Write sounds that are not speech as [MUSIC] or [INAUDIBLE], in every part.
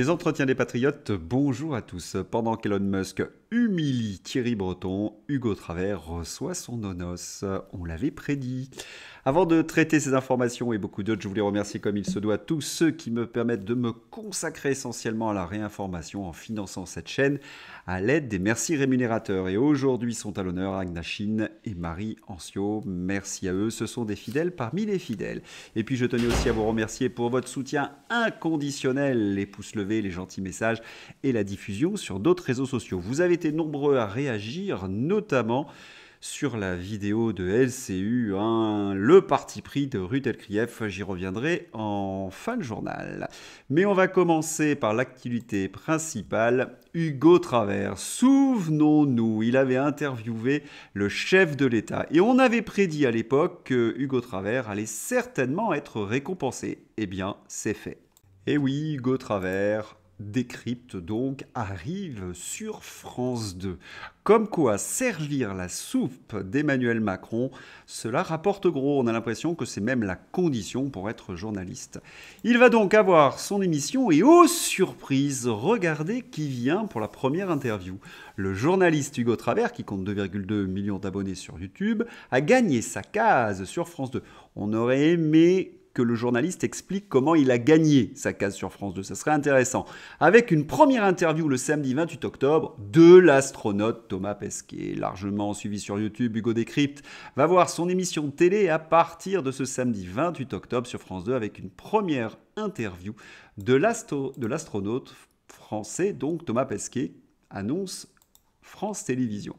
Les entretiens des patriotes, bonjour à tous. Pendant qu'Elon Musk humilie Thierry Breton, Hugo Travers reçoit son nonos. On l'avait prédit. Avant de traiter ces informations et beaucoup d'autres, je voulais remercier comme il se doit tous ceux qui me permettent de me consacrer essentiellement à la réinformation en finançant cette chaîne à l'aide des merci rémunérateurs. Et aujourd'hui sont à l'honneur Agnachine et Marie Ancio. Merci à eux, ce sont des fidèles parmi les fidèles. Et puis je tenais aussi à vous remercier pour votre soutien inconditionnel, les pouces levés, les gentils messages et la diffusion sur d'autres réseaux sociaux. Vous avez été nombreux à réagir, notamment sur la vidéo de LCU, hein, le parti pris de Rutelkrief, J'y reviendrai en fin de journal. Mais on va commencer par l'activité principale. Hugo Travers, souvenons-nous, il avait interviewé le chef de l'État et on avait prédit à l'époque que Hugo Travers allait certainement être récompensé. Eh bien, c'est fait. Et eh oui, Hugo Travers Décrypte donc arrive sur France 2. Comme quoi servir la soupe d'Emmanuel Macron, cela rapporte gros. On a l'impression que c'est même la condition pour être journaliste. Il va donc avoir son émission et oh surprise, regardez qui vient pour la première interview. Le journaliste Hugo Travers, qui compte 2,2 millions d'abonnés sur YouTube, a gagné sa case sur France 2. On aurait aimé le journaliste explique comment il a gagné sa case sur France 2. Ça serait intéressant. Avec une première interview le samedi 28 octobre de l'astronaute Thomas Pesquet, largement suivi sur YouTube, Hugo Décrypte va voir son émission télé à partir de ce samedi 28 octobre sur France 2 avec une première interview de l'astronaute français, donc Thomas Pesquet, annonce France Télévisions.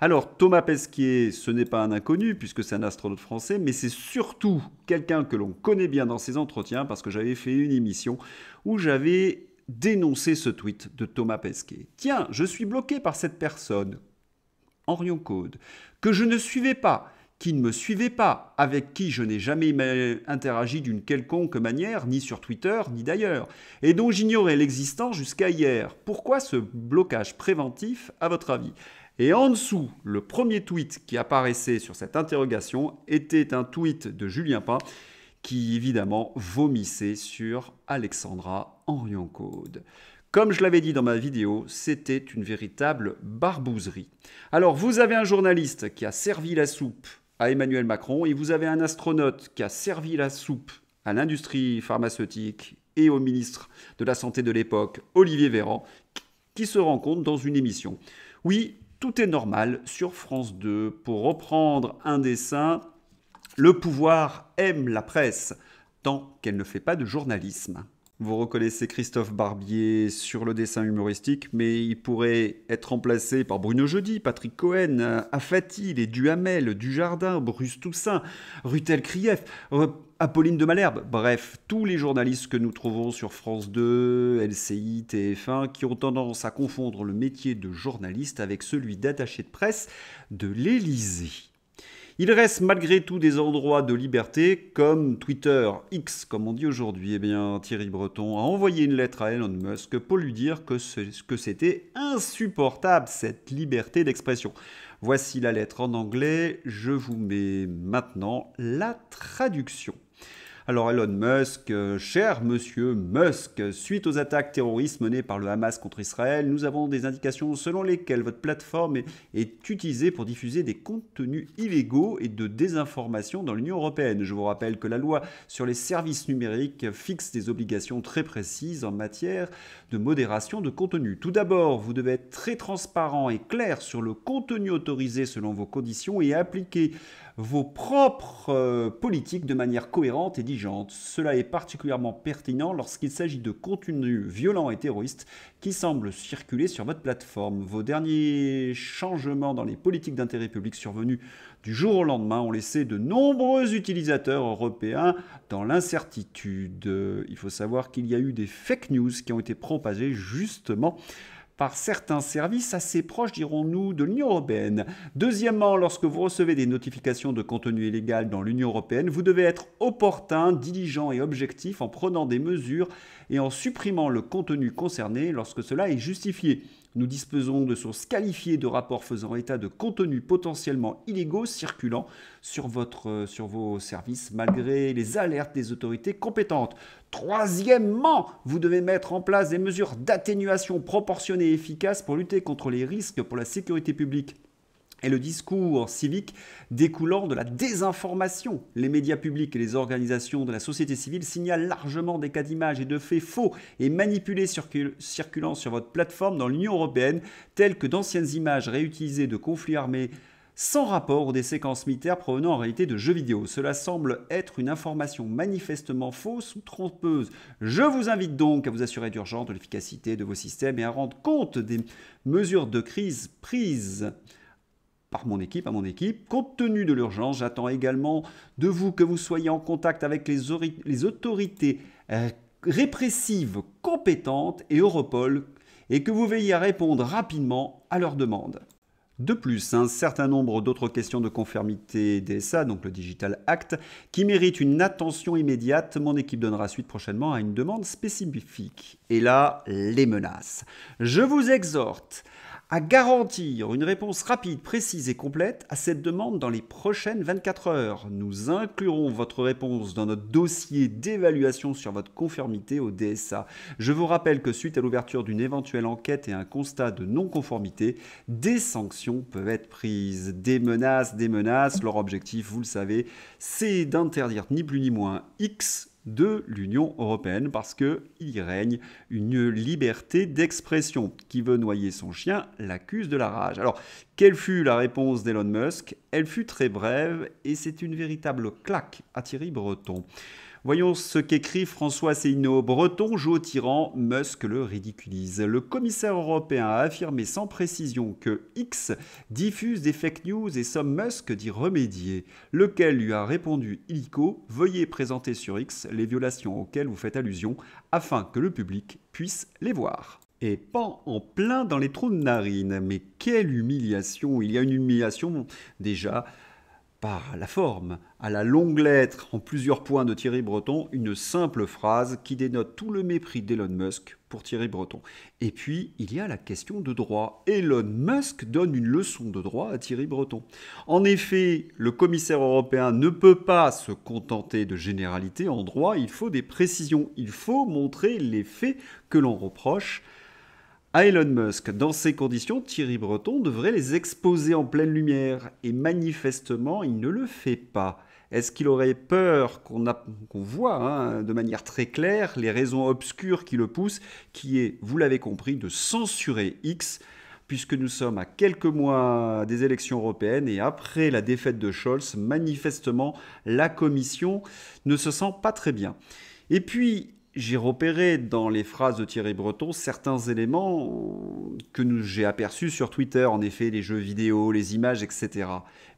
Alors, Thomas Pesquet, ce n'est pas un inconnu puisque c'est un astronaute français, mais c'est surtout quelqu'un que l'on connaît bien dans ses entretiens parce que j'avais fait une émission où j'avais dénoncé ce tweet de Thomas Pesquet. Tiens, je suis bloqué par cette personne, Henri Code, que je ne suivais pas qui ne me suivait pas, avec qui je n'ai jamais interagi d'une quelconque manière, ni sur Twitter, ni d'ailleurs, et dont j'ignorais l'existence jusqu'à hier. Pourquoi ce blocage préventif, à votre avis Et en dessous, le premier tweet qui apparaissait sur cette interrogation était un tweet de Julien Pain, qui évidemment vomissait sur Alexandra Henriancode. code Comme je l'avais dit dans ma vidéo, c'était une véritable barbouserie. Alors vous avez un journaliste qui a servi la soupe à Emmanuel Macron. Et vous avez un astronaute qui a servi la soupe à l'industrie pharmaceutique et au ministre de la Santé de l'époque, Olivier Véran, qui se rencontre dans une émission. Oui, tout est normal sur France 2. Pour reprendre un dessin, le pouvoir aime la presse tant qu'elle ne fait pas de journalisme. Vous reconnaissez Christophe Barbier sur le dessin humoristique, mais il pourrait être remplacé par Bruno Jody, Patrick Cohen, euh, Afati, les Duhamel, Dujardin, Bruce Toussaint, Rutel Krief, euh, Apolline de Malherbe, bref, tous les journalistes que nous trouvons sur France 2, LCI, TF1, qui ont tendance à confondre le métier de journaliste avec celui d'attaché de presse de l'Élysée. Il reste malgré tout des endroits de liberté comme Twitter, X comme on dit aujourd'hui. Eh bien, Thierry Breton a envoyé une lettre à Elon Musk pour lui dire que c'était insupportable cette liberté d'expression. Voici la lettre en anglais, je vous mets maintenant la traduction. Alors Elon Musk, euh, cher monsieur Musk, suite aux attaques terroristes menées par le Hamas contre Israël, nous avons des indications selon lesquelles votre plateforme est, est utilisée pour diffuser des contenus illégaux et de désinformation dans l'Union européenne. Je vous rappelle que la loi sur les services numériques fixe des obligations très précises en matière de modération de contenu. Tout d'abord, vous devez être très transparent et clair sur le contenu autorisé selon vos conditions et appliquer vos propres euh, politiques de manière cohérente et digente. Cela est particulièrement pertinent lorsqu'il s'agit de contenus violents et terroristes qui semblent circuler sur votre plateforme. Vos derniers changements dans les politiques d'intérêt public survenus du jour au lendemain ont laissé de nombreux utilisateurs européens dans l'incertitude. Il faut savoir qu'il y a eu des fake news qui ont été propagées justement par certains services assez proches, dirons-nous, de l'Union européenne. Deuxièmement, lorsque vous recevez des notifications de contenu illégal dans l'Union européenne, vous devez être opportun, diligent et objectif en prenant des mesures et en supprimant le contenu concerné lorsque cela est justifié nous disposons de sources qualifiées de rapports faisant état de contenus potentiellement illégaux circulant sur, votre, euh, sur vos services malgré les alertes des autorités compétentes. Troisièmement, vous devez mettre en place des mesures d'atténuation proportionnées et efficaces pour lutter contre les risques pour la sécurité publique et le discours civique découlant de la désinformation. Les médias publics et les organisations de la société civile signalent largement des cas d'images et de faits faux et manipulés circulant sur votre plateforme dans l'Union européenne, tels que d'anciennes images réutilisées de conflits armés sans rapport ou des séquences militaires provenant en réalité de jeux vidéo. Cela semble être une information manifestement fausse ou trompeuse. Je vous invite donc à vous assurer d'urgence de l'efficacité de vos systèmes et à rendre compte des mesures de crise prises par mon équipe, à mon équipe. Compte tenu de l'urgence, j'attends également de vous que vous soyez en contact avec les, autorités euh, répressives compétentes et Europol et que vous veillez à répondre rapidement à leurs demandes. De plus, un certain nombre d'autres questions de conformité DSA, donc le Digital Act, qui méritent une attention immédiate. Mon équipe donnera suite prochainement à une demande spécifique. Et là, les menaces. Je vous exhorte à garantir une réponse rapide, précise et complète à cette demande dans les prochaines 24 heures. Nous inclurons votre réponse dans notre dossier d'évaluation sur votre conformité au DSA. Je vous rappelle que suite à l'ouverture d'une éventuelle enquête et un constat de non-conformité, des sanctions peuvent être prises. Des menaces, des menaces, leur objectif, vous le savez, c'est d'interdire ni plus ni moins X de l'Union européenne parce qu'il y règne une liberté d'expression. Qui veut noyer son chien l'accuse de la rage. Alors, quelle fut la réponse d'Elon Musk Elle fut très brève et c'est une véritable claque à Thierry Breton. Voyons ce qu'écrit François Seynaud. « Breton joue au tyran, Musk le ridiculise. Le commissaire européen a affirmé sans précision que X diffuse des fake news et somme Musk d'y remédier, lequel lui a répondu illico Veuillez présenter sur X les violations auxquelles vous faites allusion afin que le public puisse les voir et pan en plein dans les trous de narine. Mais quelle humiliation Il y a une humiliation déjà par la forme, à la longue lettre en plusieurs points de Thierry Breton, une simple phrase qui dénote tout le mépris d'Elon Musk pour Thierry Breton. Et puis, il y a la question de droit. Elon Musk donne une leçon de droit à Thierry Breton. En effet, le commissaire européen ne peut pas se contenter de généralités en droit, il faut des précisions, il faut montrer les faits que l'on reproche Elon Musk, dans ces conditions, Thierry Breton devrait les exposer en pleine lumière, et manifestement, il ne le fait pas. Est-ce qu'il aurait peur qu'on voit hein, de manière très claire les raisons obscures qui le poussent, qui est, vous l'avez compris, de censurer X, puisque nous sommes à quelques mois des élections européennes et après la défaite de Scholz, manifestement, la Commission ne se sent pas très bien. Et puis, j'ai repéré dans les phrases de Thierry Breton certains éléments que j'ai aperçus sur Twitter, en effet, les jeux vidéo, les images, etc.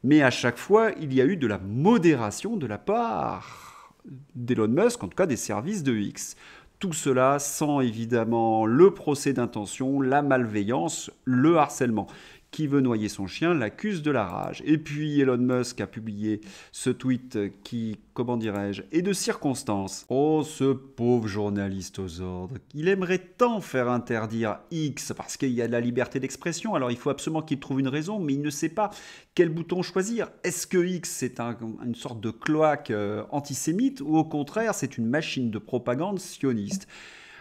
Mais à chaque fois, il y a eu de la modération de la part d'Elon Musk, en tout cas des services de X. Tout cela sans évidemment le procès d'intention, la malveillance, le harcèlement qui veut noyer son chien l'accuse de la rage. Et puis Elon Musk a publié ce tweet qui, comment dirais-je, est de circonstance. Oh, ce pauvre journaliste aux ordres. Il aimerait tant faire interdire X parce qu'il y a de la liberté d'expression, alors il faut absolument qu'il trouve une raison, mais il ne sait pas quel bouton choisir. Est-ce que X c'est une sorte de cloaque euh, antisémite ou au contraire c'est une machine de propagande sioniste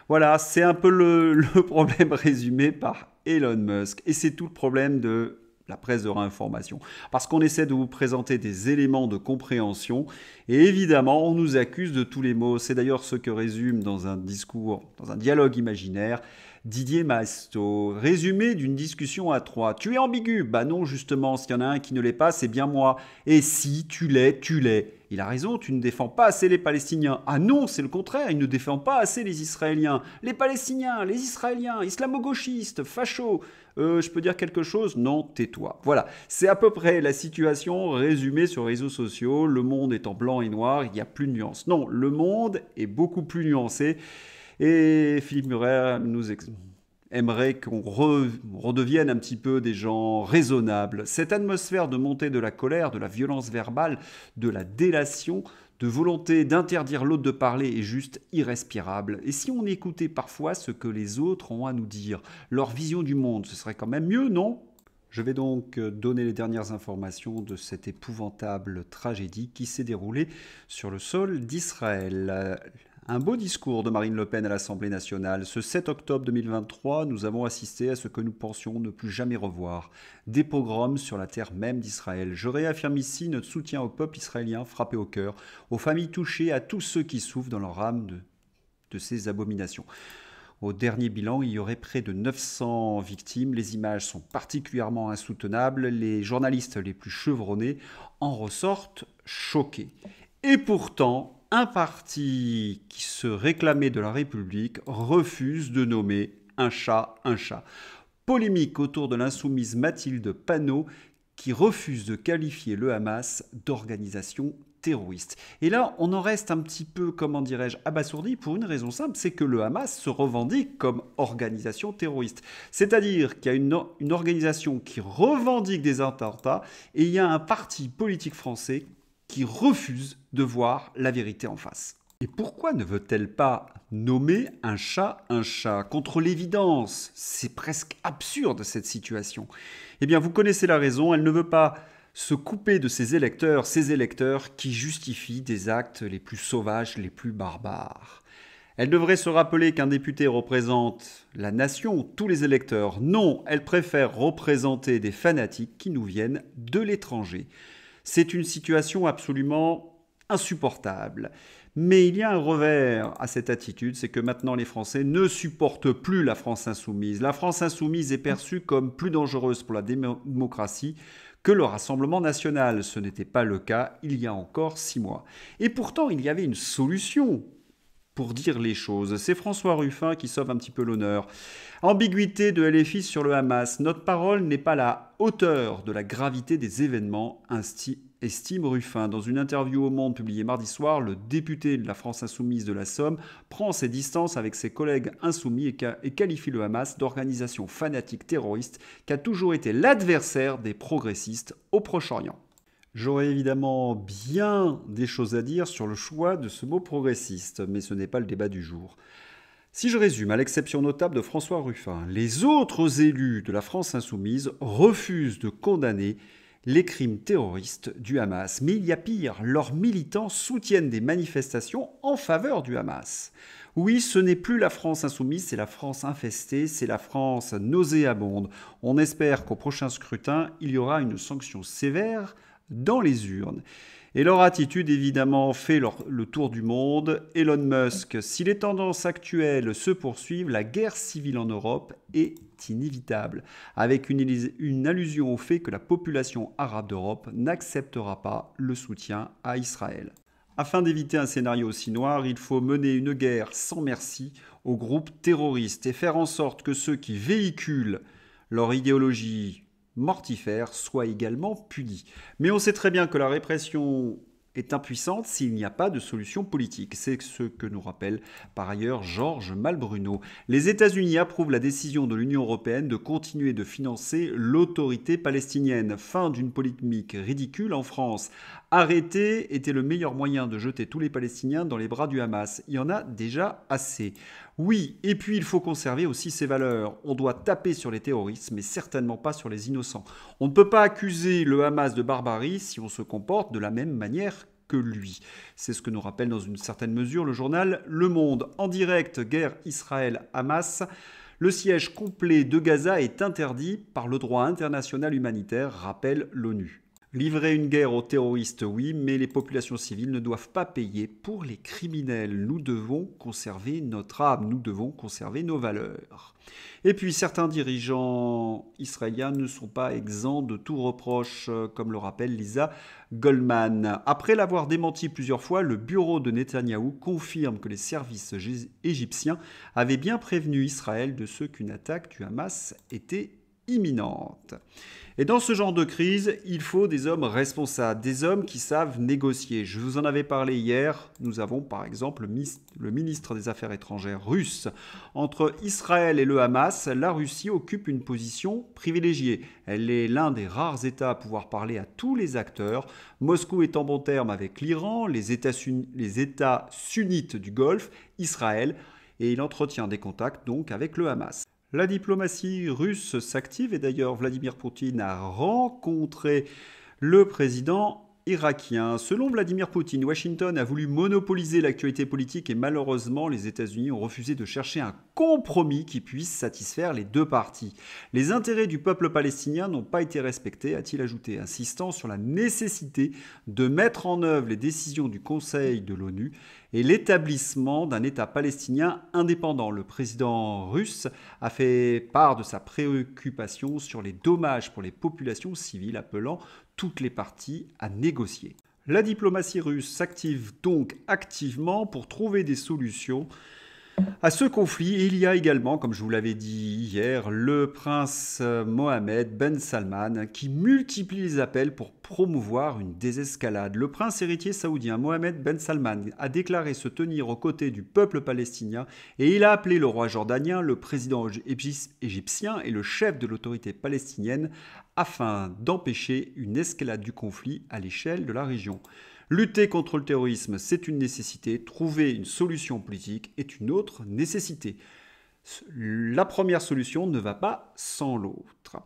voilà, c'est un peu le [LAUGHS] problème résumé par Elon Musk. Et c'est tout le problème de la presse de réinformation. Parce qu'on essaie de vous présenter des éléments de compréhension, et évidemment, on nous accuse de tous les maux. C'est d'ailleurs ce que résume dans un discours, dans un dialogue imaginaire, Didier Masto. Résumé d'une discussion à trois. Tu es ambigu Bah non, justement, s'il y en a un qui ne l'est pas, c'est bien moi. Et si tu l'es, tu l'es. Il a raison, tu ne défends pas assez les Palestiniens. Ah non, c'est le contraire, il ne défend pas assez les Israéliens. Les Palestiniens, les Israéliens, islamo-gauchistes, fachos. Euh, je peux dire quelque chose Non, tais-toi. Voilà, c'est à peu près la situation résumée sur les réseaux sociaux. Le monde est en blanc et noir, il n'y a plus de nuances. Non, le monde est beaucoup plus nuancé. Et Philippe Murray nous aimerait qu'on redevienne un petit peu des gens raisonnables. Cette atmosphère de montée de la colère, de la violence verbale, de la délation, de volonté d'interdire l'autre de parler est juste irrespirable. Et si on écoutait parfois ce que les autres ont à nous dire, leur vision du monde, ce serait quand même mieux, non je vais donc donner les dernières informations de cette épouvantable tragédie qui s'est déroulée sur le sol d'Israël. Un beau discours de Marine Le Pen à l'Assemblée nationale. Ce 7 octobre 2023, nous avons assisté à ce que nous pensions ne plus jamais revoir. Des pogroms sur la terre même d'Israël. Je réaffirme ici notre soutien au peuple israélien frappé au cœur, aux familles touchées, à tous ceux qui souffrent dans leur âme de, de ces abominations. Au dernier bilan, il y aurait près de 900 victimes. Les images sont particulièrement insoutenables. Les journalistes les plus chevronnés en ressortent choqués. Et pourtant, un parti qui se réclamait de la République refuse de nommer un chat un chat. Polémique autour de l'insoumise Mathilde Panot qui refuse de qualifier le Hamas d'organisation terroriste. Et là, on en reste un petit peu, comment dirais-je, abasourdi pour une raison simple, c'est que le Hamas se revendique comme organisation terroriste. C'est-à-dire qu'il y a une, une organisation qui revendique des attentats et il y a un parti politique français qui refuse de voir la vérité en face. Et pourquoi ne veut-elle pas nommer un chat un chat Contre l'évidence, c'est presque absurde cette situation. Eh bien, vous connaissez la raison, elle ne veut pas se couper de ses électeurs, ses électeurs qui justifient des actes les plus sauvages, les plus barbares. Elle devrait se rappeler qu'un député représente la nation, tous les électeurs. Non, elle préfère représenter des fanatiques qui nous viennent de l'étranger. C'est une situation absolument insupportable. Mais il y a un revers à cette attitude, c'est que maintenant les Français ne supportent plus la France insoumise. La France insoumise est perçue comme plus dangereuse pour la démocratie que le Rassemblement national. Ce n'était pas le cas il y a encore six mois. Et pourtant, il y avait une solution pour dire les choses. C'est François Ruffin qui sauve un petit peu l'honneur. Ambiguïté de LFI sur le Hamas. Notre parole n'est pas la hauteur de la gravité des événements, estime Ruffin. Dans une interview au Monde publiée mardi soir, le député de la France insoumise de la Somme prend ses distances avec ses collègues insoumis et qualifie le Hamas d'organisation fanatique terroriste qui a toujours été l'adversaire des progressistes au Proche-Orient. J'aurais évidemment bien des choses à dire sur le choix de ce mot progressiste, mais ce n'est pas le débat du jour. Si je résume, à l'exception notable de François Ruffin, les autres élus de la France insoumise refusent de condamner les crimes terroristes du Hamas. Mais il y a pire, leurs militants soutiennent des manifestations en faveur du Hamas. Oui, ce n'est plus la France insoumise, c'est la France infestée, c'est la France nauséabonde. On espère qu'au prochain scrutin, il y aura une sanction sévère dans les urnes. Et leur attitude, évidemment, fait le tour du monde. Elon Musk, si les tendances actuelles se poursuivent, la guerre civile en Europe est inévitable, avec une allusion au fait que la population arabe d'Europe n'acceptera pas le soutien à Israël. Afin d'éviter un scénario aussi noir, il faut mener une guerre sans merci aux groupes terroristes et faire en sorte que ceux qui véhiculent leur idéologie mortifère soit également punis. Mais on sait très bien que la répression est impuissante s'il n'y a pas de solution politique. C'est ce que nous rappelle par ailleurs Georges Malbruno. Les États-Unis approuvent la décision de l'Union européenne de continuer de financer l'autorité palestinienne. Fin d'une polémique ridicule en France. Arrêter était le meilleur moyen de jeter tous les Palestiniens dans les bras du Hamas. Il y en a déjà assez. Oui, et puis il faut conserver aussi ses valeurs. On doit taper sur les terroristes, mais certainement pas sur les innocents. On ne peut pas accuser le Hamas de barbarie si on se comporte de la même manière que lui. C'est ce que nous rappelle dans une certaine mesure le journal Le Monde. En direct, guerre Israël-Hamas. Le siège complet de Gaza est interdit par le droit international humanitaire, rappelle l'ONU. Livrer une guerre aux terroristes, oui, mais les populations civiles ne doivent pas payer pour les criminels. Nous devons conserver notre âme, nous devons conserver nos valeurs. Et puis certains dirigeants israéliens ne sont pas exempts de tout reproche, euh, comme le rappelle Lisa Goldman. Après l'avoir démenti plusieurs fois, le bureau de Netanyahou confirme que les services égyptiens avaient bien prévenu Israël de ce qu'une attaque du Hamas était imminente. Et dans ce genre de crise, il faut des hommes responsables, des hommes qui savent négocier. Je vous en avais parlé hier, nous avons par exemple le ministre des Affaires étrangères russe. Entre Israël et le Hamas, la Russie occupe une position privilégiée. Elle est l'un des rares États à pouvoir parler à tous les acteurs. Moscou est en bon terme avec l'Iran, les les États sunnites du Golfe, Israël, et il entretient des contacts donc avec le Hamas. La diplomatie russe s'active et d'ailleurs Vladimir Poutine a rencontré le président irakien. Selon Vladimir Poutine, Washington a voulu monopoliser l'actualité politique et malheureusement les États-Unis ont refusé de chercher un compromis qui puisse satisfaire les deux parties. Les intérêts du peuple palestinien n'ont pas été respectés, a-t-il ajouté, insistant sur la nécessité de mettre en œuvre les décisions du Conseil de l'ONU et l'établissement d'un État palestinien indépendant. Le président russe a fait part de sa préoccupation sur les dommages pour les populations civiles, appelant toutes les parties à négocier. La diplomatie russe s'active donc activement pour trouver des solutions à ce conflit, il y a également, comme je vous l'avais dit hier, le prince euh, Mohamed Ben Salman qui multiplie les appels pour promouvoir une désescalade. Le prince héritier saoudien Mohamed Ben Salman a déclaré se tenir aux côtés du peuple palestinien et il a appelé le roi jordanien, le président égyptien et le chef de l'autorité palestinienne afin d'empêcher une escalade du conflit à l'échelle de la région. Lutter contre le terrorisme, c'est une nécessité. Trouver une solution politique est une autre nécessité. La première solution ne va pas sans l'autre.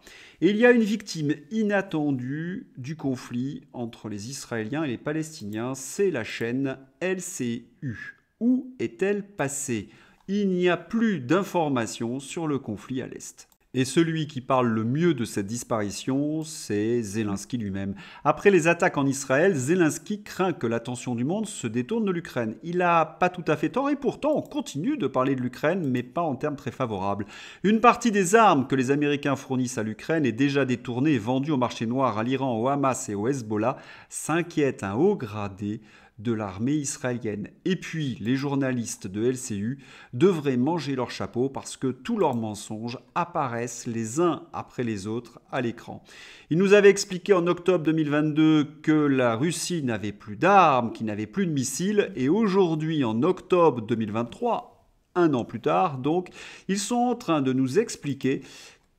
il y a une victime inattendue du conflit entre les Israéliens et les Palestiniens, c'est la chaîne LCU. Où est-elle passée Il n'y a plus d'informations sur le conflit à l'Est. Et celui qui parle le mieux de cette disparition, c'est Zelensky lui-même. Après les attaques en Israël, Zelensky craint que l'attention du monde se détourne de l'Ukraine. Il n'a pas tout à fait tort et pourtant on continue de parler de l'Ukraine, mais pas en termes très favorables. Une partie des armes que les Américains fournissent à l'Ukraine est déjà détournée et vendue au marché noir à l'Iran, au Hamas et au Hezbollah, s'inquiète un haut gradé de l'armée israélienne. Et puis, les journalistes de LCU devraient manger leur chapeau parce que tous leurs mensonges apparaissent les uns après les autres à l'écran. Ils nous avaient expliqué en octobre 2022 que la Russie n'avait plus d'armes, qu'il n'avait plus de missiles, et aujourd'hui, en octobre 2023, un an plus tard, donc, ils sont en train de nous expliquer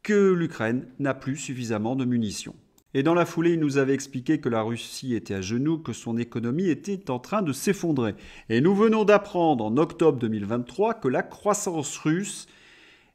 que l'Ukraine n'a plus suffisamment de munitions. Et dans la foulée, il nous avait expliqué que la Russie était à genoux, que son économie était en train de s'effondrer. Et nous venons d'apprendre en octobre 2023 que la croissance russe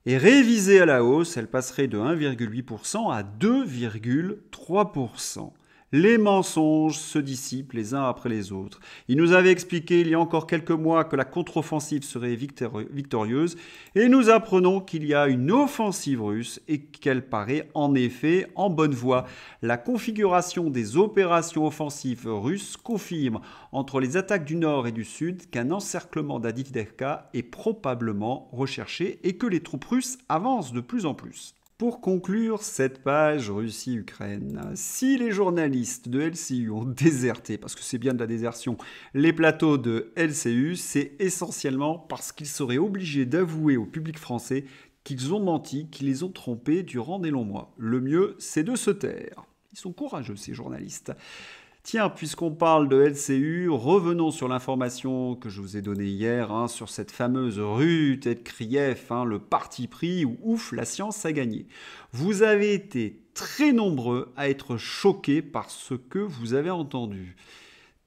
est révisée à la hausse, elle passerait de 1,8% à 2,3% les mensonges se dissipent les uns après les autres. Il nous avait expliqué il y a encore quelques mois que la contre-offensive serait victorieuse, et nous apprenons qu'il y a une offensive russe et qu'elle paraît en effet en bonne voie. La configuration des opérations offensives russes confirme entre les attaques du nord et du sud qu'un encerclement d'Adivdevka est probablement recherché et que les troupes russes avancent de plus en plus. Pour conclure cette page Russie-Ukraine, si les journalistes de LCU ont déserté, parce que c'est bien de la désertion, les plateaux de LCU, c'est essentiellement parce qu'ils seraient obligés d'avouer au public français qu'ils ont menti, qu'ils les ont trompés durant des longs mois. Le mieux, c'est de se taire. Ils sont courageux, ces journalistes. Tiens, puisqu'on parle de LCU, revenons sur l'information que je vous ai donnée hier hein, sur cette fameuse rue Ted Krief, hein, le parti pris où ouf, la science a gagné. Vous avez été très nombreux à être choqués par ce que vous avez entendu.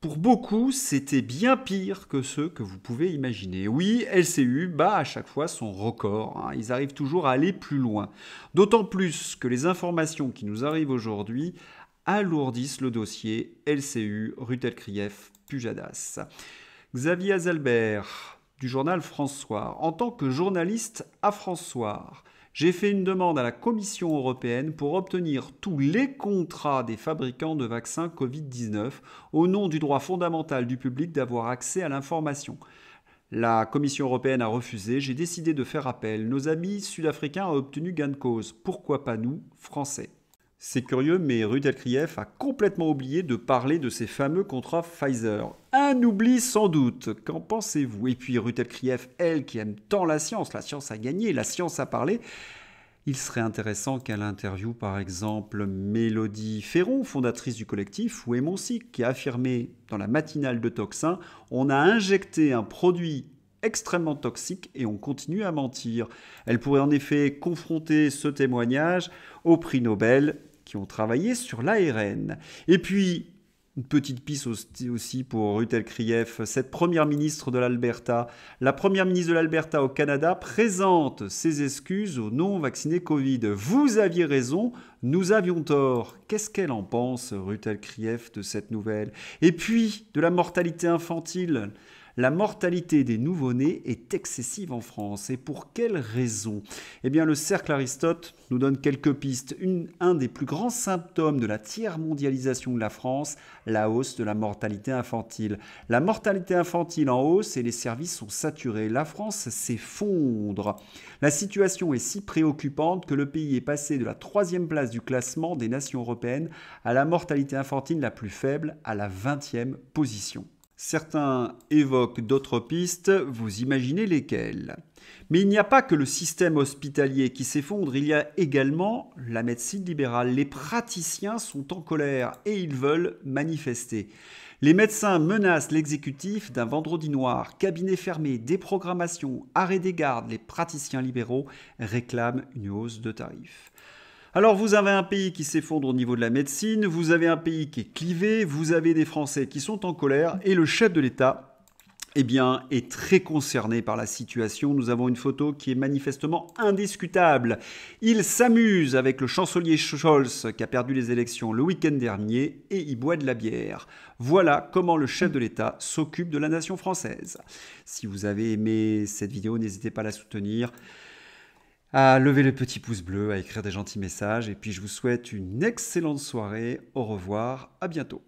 Pour beaucoup, c'était bien pire que ce que vous pouvez imaginer. Oui, LCU bat à chaque fois son record. Hein. Ils arrivent toujours à aller plus loin. D'autant plus que les informations qui nous arrivent aujourd'hui alourdissent le dossier LCU Rutelkrieff Pujadas. Xavier Azalbert du journal François. En tant que journaliste à François, j'ai fait une demande à la Commission européenne pour obtenir tous les contrats des fabricants de vaccins Covid-19 au nom du droit fondamental du public d'avoir accès à l'information. La Commission européenne a refusé, j'ai décidé de faire appel. Nos amis sud-africains ont obtenu gain de cause. Pourquoi pas nous, Français c'est curieux, mais Rudelkrieff a complètement oublié de parler de ces fameux contrats Pfizer. Un oubli sans doute, qu'en pensez-vous Et puis Rudelkrieff, elle qui aime tant la science, la science a gagné, la science a parlé. il serait intéressant qu'elle interviewe par exemple Mélodie Ferron, fondatrice du collectif, ou Émoncy, qui a affirmé dans la matinale de Toxin On a injecté un produit extrêmement toxique et on continue à mentir. Elle pourrait en effet confronter ce témoignage au prix Nobel qui ont travaillé sur l'ARN. Et puis, une petite piste aussi pour Rutel Krief, cette première ministre de l'Alberta. La première ministre de l'Alberta au Canada présente ses excuses aux non-vaccinés Covid. Vous aviez raison, nous avions tort. Qu'est-ce qu'elle en pense, Rutel Krief, de cette nouvelle Et puis, de la mortalité infantile. La mortalité des nouveau-nés est excessive en France. Et pour quelles raisons Eh bien, le cercle Aristote nous donne quelques pistes. un des plus grands symptômes de la tiers-mondialisation de la France, la hausse de la mortalité infantile. La mortalité infantile en hausse et les services sont saturés. La France s'effondre. La situation est si préoccupante que le pays est passé de la troisième place du classement des nations européennes à la mortalité infantile la plus faible, à la 20e position. Certains évoquent d'autres pistes, vous imaginez lesquelles. Mais il n'y a pas que le système hospitalier qui s'effondre, il y a également la médecine libérale. Les praticiens sont en colère et ils veulent manifester. Les médecins menacent l'exécutif d'un vendredi noir, cabinet fermé, déprogrammation, arrêt des gardes. Les praticiens libéraux réclament une hausse de tarifs. Alors vous avez un pays qui s'effondre au niveau de la médecine, vous avez un pays qui est clivé, vous avez des Français qui sont en colère et le chef de l'État eh bien, est très concerné par la situation. Nous avons une photo qui est manifestement indiscutable. Il s'amuse avec le chancelier Scholz qui a perdu les élections le week-end dernier et il boit de la bière. Voilà comment le chef de l'État s'occupe de la nation française. Si vous avez aimé cette vidéo, n'hésitez pas à la soutenir à lever le petit pouce bleu, à écrire des gentils messages. Et puis je vous souhaite une excellente soirée. Au revoir, à bientôt.